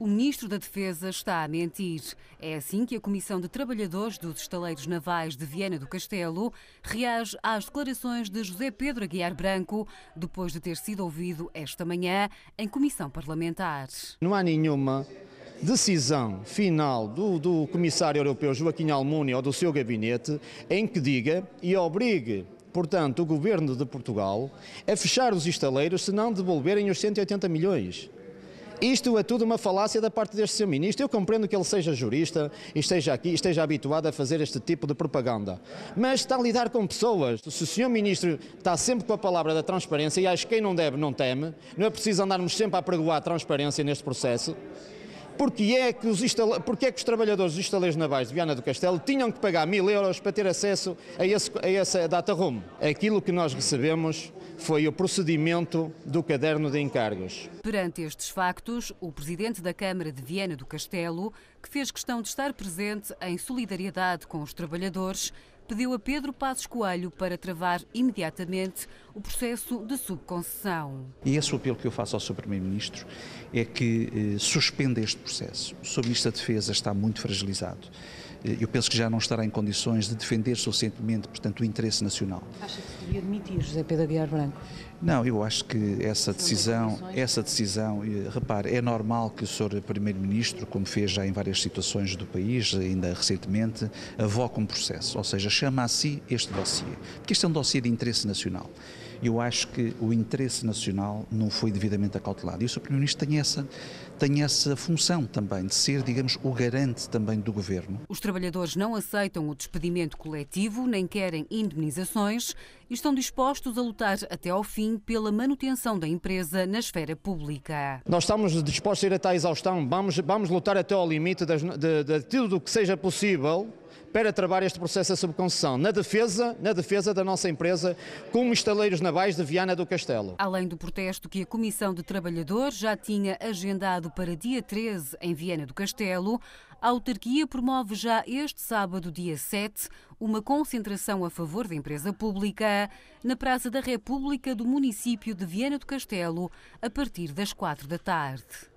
o ministro da Defesa está a mentir. É assim que a Comissão de Trabalhadores dos Estaleiros Navais de Viena do Castelo reage às declarações de José Pedro Aguiar Branco, depois de ter sido ouvido esta manhã em comissão parlamentar. Não há nenhuma decisão final do, do comissário europeu Joaquim Almunia ou do seu gabinete em que diga e obrigue portanto, o governo de Portugal a fechar os estaleiros se não devolverem os 180 milhões. Isto é tudo uma falácia da parte deste seu ministro. Eu compreendo que ele seja jurista e esteja aqui, esteja habituado a fazer este tipo de propaganda. Mas está a lidar com pessoas. Se o senhor ministro está sempre com a palavra da transparência, e acho que quem não deve não teme, não é preciso andarmos sempre a pregoar a transparência neste processo. Porque é, que os instale... porque é que os trabalhadores dos estaleiros navais de Viana do Castelo tinham que pagar mil euros para ter acesso a, esse, a essa data room? Aquilo que nós recebemos foi o procedimento do caderno de encargos. Perante estes factos, o presidente da Câmara de Viena do Castelo, que fez questão de estar presente em solidariedade com os trabalhadores, pediu a Pedro Passos Coelho para travar imediatamente o processo de subconcessão. E esse apelo que eu faço ao Sr. Primeiro-Ministro é que eh, suspenda este processo. O Sr. Ministro da Defesa está muito fragilizado. Eh, eu penso que já não estará em condições de defender suficientemente, portanto, o interesse nacional. Acha que se devia admitir José Pedro Aguiar Branco? Não, eu acho que essa decisão, essa decisão, eh, repare, é normal que o Sr. Primeiro-Ministro, como fez já em várias situações do país, ainda recentemente, avoque um processo, ou seja, chama a si este dossiê, porque este é um dossiê de interesse nacional. Eu acho que o interesse nacional não foi devidamente acautelado. E o Sr. Primeiro-Ministro tem essa, tem essa função também, de ser, digamos, o garante também do governo. Os trabalhadores não aceitam o despedimento coletivo, nem querem indemnizações e estão dispostos a lutar até ao fim pela manutenção da empresa na esfera pública. Nós estamos dispostos a ir até à exaustão, vamos, vamos lutar até ao limite das, de, de tudo o que seja possível para travar este processo de subconcessão, na defesa, na defesa da nossa empresa, como estaleiros navais de Viana do Castelo. Além do protesto que a Comissão de Trabalhadores já tinha agendado para dia 13 em Viana do Castelo, a autarquia promove já este sábado, dia 7, uma concentração a favor da empresa pública na Praça da República do município de Viana do Castelo, a partir das 4 da tarde.